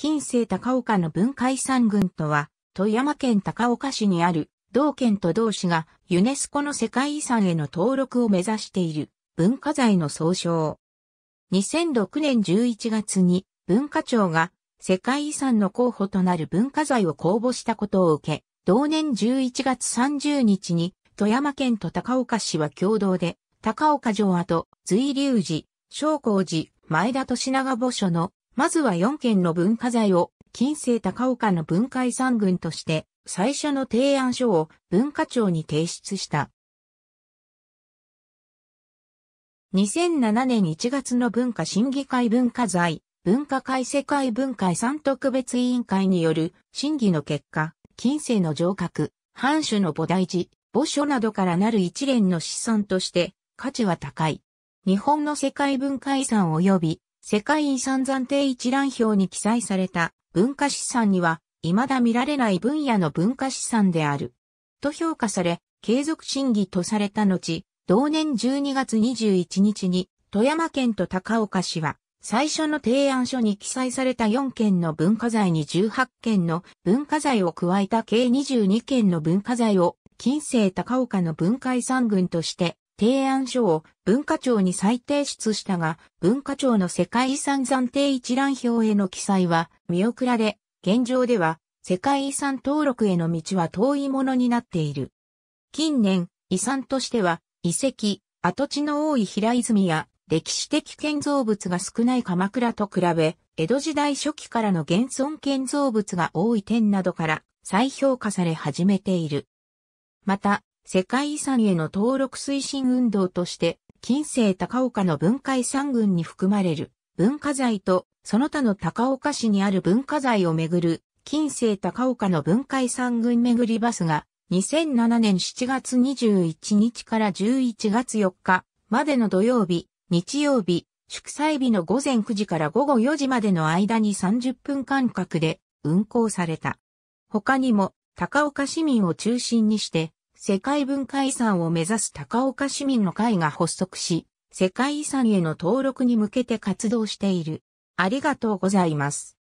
近世高岡の文化遺産群とは、富山県高岡市にある、同県と同市がユネスコの世界遺産への登録を目指している文化財の総称。2006年11月に文化庁が世界遺産の候補となる文化財を公募したことを受け、同年11月30日に富山県と高岡市は共同で高岡城跡、随流寺、昇光寺、前田利長墓所のまずは4件の文化財を近世高岡の文化遺産群として最初の提案書を文化庁に提出した。2007年1月の文化審議会文化財、文化会世界文化遺産特別委員会による審議の結果、近世の城郭、藩主の菩提寺、墓所などからなる一連の資産として価値は高い。日本の世界文化遺産及び世界遺産暫定一覧表に記載された文化資産には、未だ見られない分野の文化資産である。と評価され、継続審議とされた後、同年12月21日に、富山県と高岡市は、最初の提案書に記載された4件の文化財に18件の文化財を加えた計22件の文化財を、近世高岡の文化遺産群として提案書を文化庁に再提出したが、文化庁の世界遺産暫定一覧表への記載は見送られ、現状では世界遺産登録への道は遠いものになっている。近年、遺産としては遺跡、跡地の多い平泉や歴史的建造物が少ない鎌倉と比べ、江戸時代初期からの現存建造物が多い点などから再評価され始めている。また、世界遺産への登録推進運動として、近世高岡の文化遺産群に含まれる文化財とその他の高岡市にある文化財をめぐる近世高岡の文化遺産群めぐりバスが2007年7月21日から11月4日までの土曜日、日曜日、祝祭日の午前9時から午後4時までの間に30分間隔で運行された。他にも高岡市民を中心にして世界文化遺産を目指す高岡市民の会が発足し、世界遺産への登録に向けて活動している。ありがとうございます。